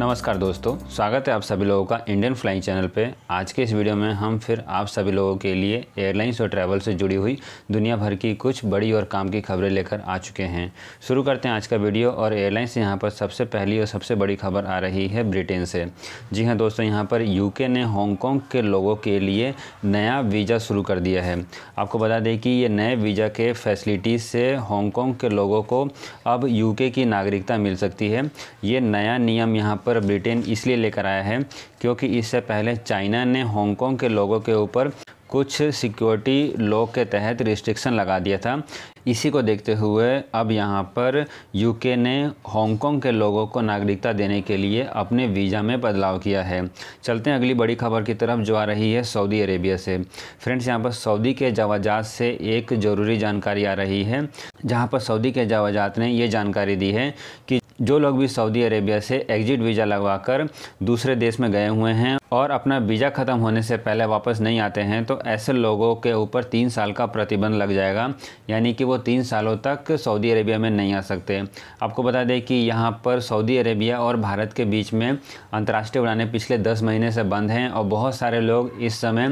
नमस्कार दोस्तों स्वागत है आप सभी लोगों का इंडियन फ्लाइंग चैनल पे आज के इस वीडियो में हम फिर आप सभी लोगों के लिए एयरलाइंस और ट्रैवल से जुड़ी हुई दुनिया भर की कुछ बड़ी और काम की खबरें लेकर आ चुके हैं शुरू करते हैं आज का वीडियो और एयरलाइंस यहाँ पर सबसे पहली और सबसे बड़ी खबर आ रही है ब्रिटेन से जी हाँ दोस्तों यहाँ पर यू ने हांगकॉन्ग के लोगों के लिए नया वीज़ा शुरू कर दिया है आपको बता दें कि ये नए वीज़ा के फैसिलिटीज़ से हॉन्गकॉन्ग के लोगों को अब यू की नागरिकता मिल सकती है ये नया नियम यहाँ पर ऊपर ब्रिटेन इसलिए लेकर आया है क्योंकि इससे पहले चाइना ने हांगकॉन्ग के लोगों के ऊपर कुछ सिक्योरिटी लॉ के तहत रिस्ट्रिक्शन लगा दिया था इसी को देखते हुए अब यहाँ पर यूके ने हांगकांग के लोगों को नागरिकता देने के लिए अपने वीज़ा में बदलाव किया है चलते हैं अगली बड़ी खबर की तरफ जो आ रही है सऊदी अरेबिया से फ्रेंड्स यहाँ पर सऊदी के जवाजात से एक ज़रूरी जानकारी आ रही है जहाँ पर सऊदी के जवाजात ने यह जानकारी दी है कि जो लोग भी सऊदी अरेबिया से एग्जिट वीज़ा लगवाकर दूसरे देश में गए हुए हैं और अपना वीज़ा ख़त्म होने से पहले वापस नहीं आते हैं तो ऐसे लोगों के ऊपर तीन साल का प्रतिबंध लग जाएगा यानी कि वो तीन सालों तक सऊदी अरेबिया में नहीं आ सकते आपको बता दें कि यहाँ पर सऊदी अरेबिया और भारत के बीच में अंतर्राष्ट्रीय उड़ानें पिछले दस महीने से बंद हैं और बहुत सारे लोग इस समय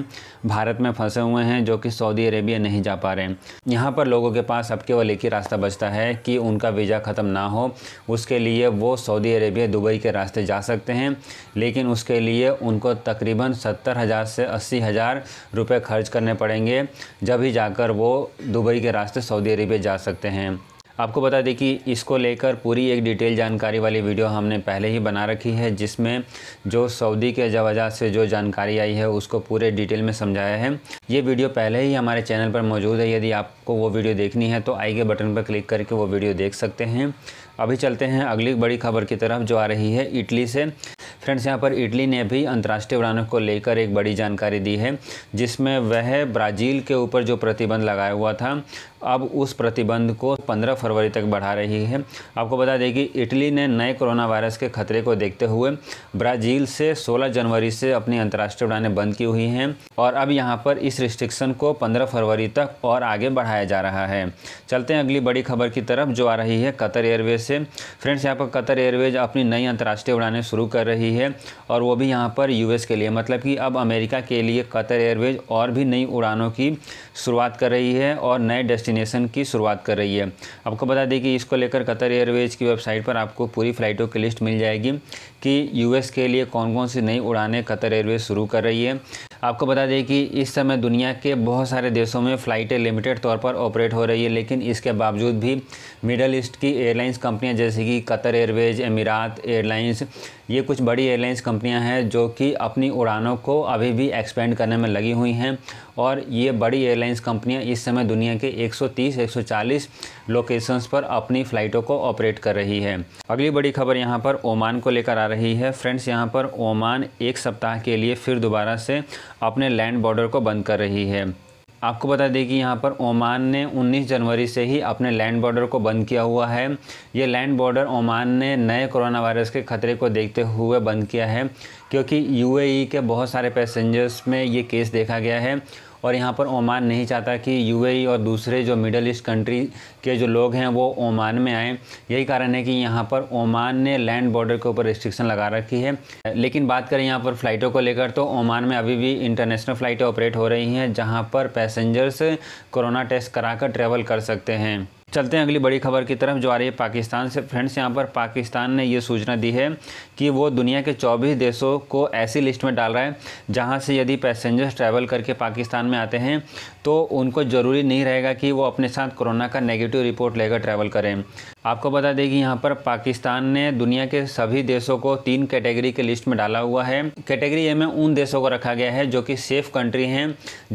भारत में फंसे हुए हैं जो कि सऊदी अरेबिया नहीं जा पा रहे हैं यहाँ पर लोगों के पास अब केवल एक ही रास्ता बचता है कि उनका वीज़ा ख़त्म ना हो उसके लिए वो सऊदी अरेबिया दुबई के रास्ते जा सकते हैं लेकिन उसके लिए उनको आपको तकरीबन सत्तर हज़ार से अस्सी हज़ार रुपये खर्च करने पड़ेंगे जब ही जाकर वो दुबई के रास्ते सऊदी अरेबिया जा सकते हैं आपको बता दें कि इसको लेकर पूरी एक डिटेल जानकारी वाली वीडियो हमने पहले ही बना रखी है जिसमें जो सऊदी के वजह से जो जानकारी आई है उसको पूरे डिटेल में समझाया है ये वीडियो पहले ही हमारे चैनल पर मौजूद है यदि आपको वो वीडियो देखनी है तो आई के बटन पर क्लिक करके वो वीडियो देख सकते हैं अभी चलते हैं अगली बड़ी खबर की तरफ जो आ रही है इटली से फ्रेंड्स यहाँ पर इटली ने भी अंतर्राष्ट्रीय उड़ानों को लेकर एक बड़ी जानकारी दी है जिसमें वह ब्राज़ील के ऊपर जो प्रतिबंध लगाया हुआ था अब उस प्रतिबंध को 15 फरवरी तक बढ़ा रही है आपको बता दें कि इटली ने नए कोरोना वायरस के खतरे को देखते हुए ब्राज़ील से 16 जनवरी से अपनी अंतर्राष्ट्रीय उड़ानें बंद की हुई हैं और अब यहाँ पर इस रिस्ट्रिक्शन को 15 फरवरी तक और आगे बढ़ाया जा रहा है चलते हैं अगली बड़ी खबर की तरफ जो आ रही है कतर एयरवेज से फ्रेंड्स यहाँ पर कतर एयरवेज अपनी नई अंतर्राष्ट्रीय उड़ानें शुरू कर रही है और वो भी यहाँ पर यू के लिए मतलब कि अब अमेरिका के लिए कतर एयरवेज और भी नई उड़ानों की शुरुआत कर रही है और नए डेस्टिन वैक्सीनेशन की शुरुआत कर रही है आपको बता दें कि इसको लेकर कतर एयरवेज की वेबसाइट पर आपको पूरी फ़्लाइटों की लिस्ट मिल जाएगी कि यूएस के लिए कौन कौन सी नई उड़ानें कतर एयरवेज शुरू कर रही है आपको बता दें कि इस समय दुनिया के बहुत सारे देशों में फ़्लाइटें लिमिटेड तौर पर ऑपरेट हो रही है लेकिन इसके बावजूद भी मिडल ईस्ट की एयरलाइंस कंपनियां जैसे कि कतर एयरवेज अमीरात एयरलाइंस ये कुछ बड़ी एयरलाइंस कंपनियां हैं जो कि अपनी उड़ानों को अभी भी एक्सपेंड करने में लगी हुई हैं और ये बड़ी एयरलाइंस कंपनियां इस समय दुनिया के 130 140 लोकेशंस पर अपनी फ़्लाइटों को ऑपरेट कर रही है अगली बड़ी खबर यहाँ पर ओमान को लेकर आ रही है फ्रेंड्स यहाँ पर ओमान एक सप्ताह के लिए फिर दोबारा से अपने लैंड बॉर्डर को बंद कर रही है आपको बता दें कि यहाँ पर ओमान ने 19 जनवरी से ही अपने लैंड बॉर्डर को बंद किया हुआ है ये लैंड बॉर्डर ओमान ने नए कोरोना वायरस के खतरे को देखते हुए बंद किया है क्योंकि यूएई के बहुत सारे पैसेंजर्स में ये केस देखा गया है और यहाँ पर ओमान नहीं चाहता कि यूएई और दूसरे जो मिडल ईस्ट कंट्री के जो लोग हैं वो ओमान में आएँ यही कारण है कि यहाँ पर ओमान ने लैंड बॉर्डर के ऊपर रिस्ट्रिक्शन लगा रखी है लेकिन बात करें यहाँ पर फ़्लाइटों को लेकर तो ओमान में अभी भी इंटरनेशनल फ़्लाइटें ऑपरेट हो रही हैं जहाँ पर पैसेंजर्स कोरोना टेस्ट कराकर ट्रैवल कर सकते हैं चलते हैं अगली बड़ी खबर की तरफ जो आ रही है पाकिस्तान से फ्रेंड्स यहाँ पर पाकिस्तान ने ये सूचना दी है कि वो दुनिया के 24 देशों को ऐसी लिस्ट में डाल रहा है जहाँ से यदि पैसेंजर्स ट्रैवल करके पाकिस्तान में आते हैं तो उनको ज़रूरी नहीं रहेगा कि वो अपने साथ कोरोना का नेगेटिव रिपोर्ट लेकर ट्रैवल करें आपको बता दें कि यहाँ पर पाकिस्तान ने दुनिया के सभी देशों को तीन कैटेगरी के लिस्ट में डाला हुआ है कैटेगरी ए में उन देशों को रखा गया है जो कि सेफ़ कंट्री हैं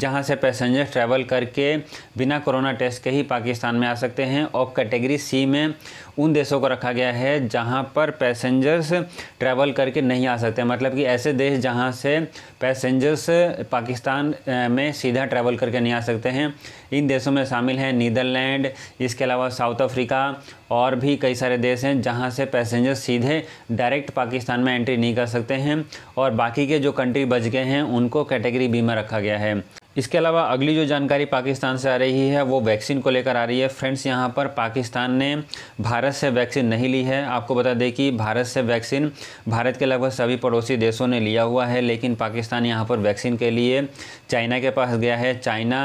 जहाँ से पैसेंजर ट्रैवल करके बिना कोरोना टेस्ट के ही पाकिस्तान में आ सकते हैं और कैटेगरी सी में उन देशों को रखा गया है जहाँ पर पैसेंजर्स ट्रैवल करके नहीं आ सकते मतलब कि ऐसे देश जहाँ से पैसेंजर्स पाकिस्तान में सीधा ट्रैवल करके नहीं आ सकते हैं इन देशों में शामिल हैं नीदरलैंड इसके अलावा साउथ अफ्रीका और भी कई सारे देश हैं जहाँ से पैसेंजर सीधे डायरेक्ट पाकिस्तान में एंट्री नहीं कर सकते हैं और बाकी के जो कंट्री बच गए हैं उनको कैटेगरी बी में रखा गया है इसके अलावा अगली जो जानकारी पाकिस्तान से आ रही है वो वैक्सीन को लेकर आ रही है फ्रेंड्स यहाँ पर पाकिस्तान ने भारत से वैक्सीन नहीं ली है आपको बता दें कि भारत से वैक्सीन भारत के लगभग सभी पड़ोसी देशों ने लिया हुआ है लेकिन पाकिस्तान यहाँ पर वैक्सीन के लिए चाइना के पास गया है चाइना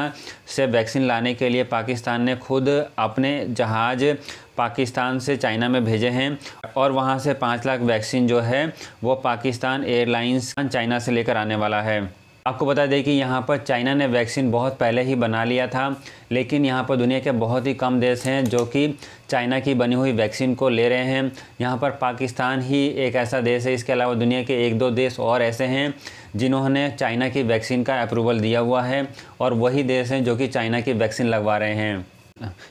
से वैक्सीन लाने के लिए पाकिस्तान ने खुद अपने जहाज़ पाकिस्तान से चाइना में भेजे हैं और वहाँ से पाँच लाख वैक्सीन जो है वो पाकिस्तान एयरलाइंस चाइना से लेकर आने वाला है आपको बता दें कि यहाँ पर चाइना ने वैक्सीन बहुत पहले ही बना लिया था लेकिन यहाँ पर दुनिया के बहुत ही कम देश हैं जो कि चाइना की बनी हुई वैक्सीन को ले रहे हैं यहाँ पर पाकिस्तान ही एक ऐसा देश है इसके अलावा दुनिया के एक दो देश और ऐसे हैं जिन्होंने चाइना की वैक्सीन का अप्रूवल दिया हुआ है और वही देश हैं जो कि चाइना की वैक्सीन लगवा रहे हैं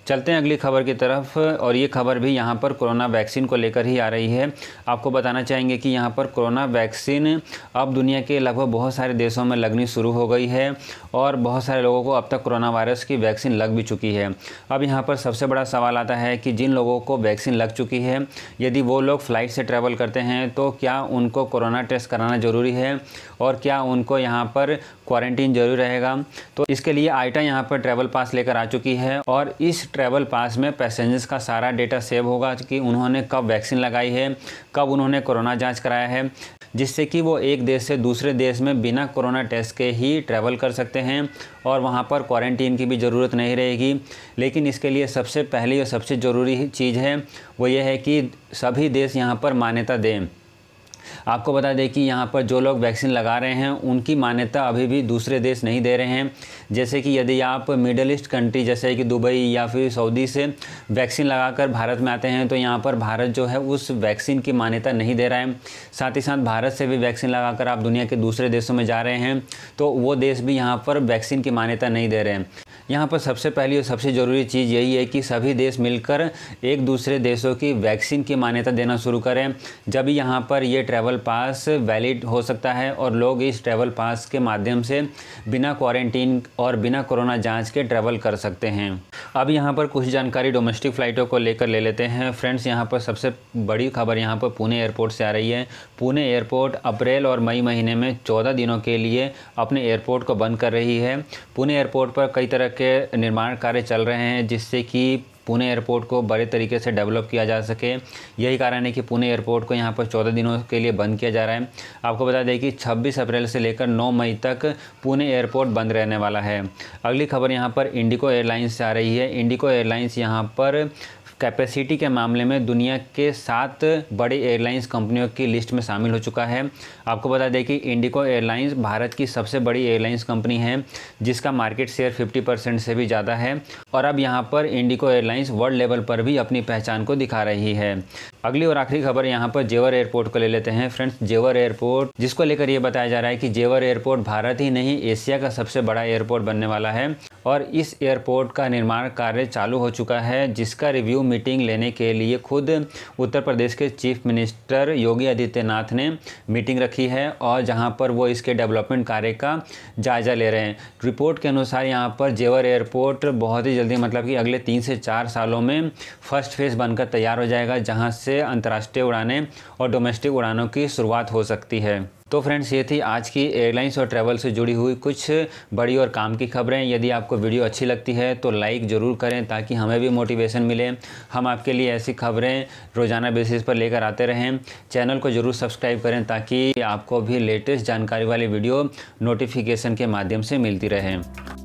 चलते हैं अगली खबर की तरफ और ये खबर भी यहाँ पर कोरोना वैक्सीन को लेकर ही आ रही है आपको बताना चाहेंगे कि यहाँ पर कोरोना वैक्सीन अब दुनिया के लगभग बहुत सारे देशों में लगनी शुरू हो गई है और बहुत सारे लोगों को अब तक कोरोना वायरस की वैक्सीन लग भी चुकी है अब यहाँ पर सबसे बड़ा सवाल आता है कि जिन लोगों को वैक्सीन लग चुकी है यदि वो लोग फ़्लाइट से ट्रैवल करते हैं तो क्या उनको कोरोना टेस्ट कराना ज़रूरी है और क्या उनको यहाँ पर क्वारंटीन जरूरी रहेगा तो इसके लिए आइटा यहाँ पर ट्रैवल पास लेकर आ चुकी है और इस ट्रैवल पास में पैसेंजर्स का सारा डेटा सेव होगा कि उन्होंने कब वैक्सीन लगाई है कब उन्होंने कोरोना जांच कराया है जिससे कि वो एक देश से दूसरे देश में बिना कोरोना टेस्ट के ही ट्रैवल कर सकते हैं और वहाँ पर क्वारंटीन की भी ज़रूरत नहीं रहेगी लेकिन इसके लिए सबसे पहली और सबसे ज़रूरी चीज़ है वो ये है कि सभी देश यहाँ पर मान्यता दें आपको बता दें कि यहाँ पर जो लोग वैक्सीन लगा रहे हैं उनकी मान्यता अभी भी दूसरे देश नहीं दे रहे हैं जैसे कि यदि आप मिडल ईस्ट कंट्री जैसे कि दुबई या फिर सऊदी से वैक्सीन लगाकर भारत में आते हैं तो यहाँ पर भारत जो है उस वैक्सीन की मान्यता नहीं दे रहा है साथ ही साथ भारत से भी वैक्सीन लगाकर आप दुनिया के दूसरे देशों में जा रहे हैं तो वो देश भी यहाँ पर वैक्सीन की मान्यता नहीं दे रहे हैं यहाँ पर सबसे पहली और सबसे ज़रूरी चीज़ यही है कि सभी देश मिलकर एक दूसरे देशों की वैक्सीन की मान्यता देना शुरू करें जब यहाँ पर ये ट्रैवल पास वैलिड हो सकता है और लोग इस ट्रैवल पास के माध्यम से बिना क्वारंटीन और बिना कोरोना जांच के ट्रैवल कर सकते हैं अब यहाँ पर कुछ जानकारी डोमेस्टिक फ़्लाइटों को लेकर ले लेते हैं फ्रेंड्स यहाँ पर सबसे बड़ी खबर यहाँ पर पुणे एयरपोर्ट से आ रही है पुणे एयरपोर्ट अप्रैल और मई महीने में चौदह दिनों के लिए अपने एयरपोर्ट को बंद कर रही है पुणे एयरपोर्ट पर कई तरह के निर्माण कार्य चल रहे हैं जिससे कि पुणे एयरपोर्ट को बड़े तरीके से डेवलप किया जा सके यही कारण है कि पुणे एयरपोर्ट को यहाँ पर चौदह दिनों के लिए बंद किया जा रहा है आपको बता दें कि छब्बीस अप्रैल से लेकर नौ मई तक पुणे एयरपोर्ट बंद रहने वाला है अगली खबर यहाँ पर इंडिको एयरलाइंस से आ रही है इंडिको एयरलाइंस यहाँ पर कैपेसिटी के मामले में दुनिया के सात बड़ी एयरलाइंस कंपनियों की लिस्ट में शामिल हो चुका है आपको बता दें कि इंडिको एयरलाइंस भारत की सबसे बड़ी एयरलाइंस कंपनी है जिसका मार्केट शेयर 50 परसेंट से भी ज़्यादा है और अब यहाँ पर इंडिको एयरलाइंस वर्ल्ड लेवल पर भी अपनी पहचान को दिखा रही है अगली और आखिरी खबर यहाँ पर जेवर एयरपोर्ट को ले लेते हैं फ्रेंड्स जेवर एयरपोर्ट जिसको लेकर ये बताया जा रहा है कि जेवर एयरपोर्ट भारत ही नहीं एशिया का सबसे बड़ा एयरपोर्ट बनने वाला है और इस एयरपोर्ट का निर्माण कार्य चालू हो चुका है जिसका रिव्यू मीटिंग लेने के लिए खुद उत्तर प्रदेश के चीफ मिनिस्टर योगी आदित्यनाथ ने मीटिंग रखी है और जहां पर वो इसके डेवलपमेंट कार्य का जायज़ा ले रहे हैं रिपोर्ट के अनुसार यहाँ पर जेवर एयरपोर्ट बहुत ही जल्दी मतलब कि अगले तीन से चार सालों में फर्स्ट फेज़ बनकर तैयार हो जाएगा जहाँ से अंतर्राष्ट्रीय उड़ानें और डोमेस्टिक उड़ानों की शुरुआत हो सकती है तो फ्रेंड्स ये थी आज की एयरलाइंस और ट्रैवल से जुड़ी हुई कुछ बड़ी और काम की खबरें यदि आपको वीडियो अच्छी लगती है तो लाइक ज़रूर करें ताकि हमें भी मोटिवेशन मिले हम आपके लिए ऐसी खबरें रोज़ाना बेसिस पर लेकर आते रहें चैनल को ज़रूर सब्सक्राइब करें ताकि आपको भी लेटेस्ट जानकारी वाली वीडियो नोटिफिकेशन के माध्यम से मिलती रहें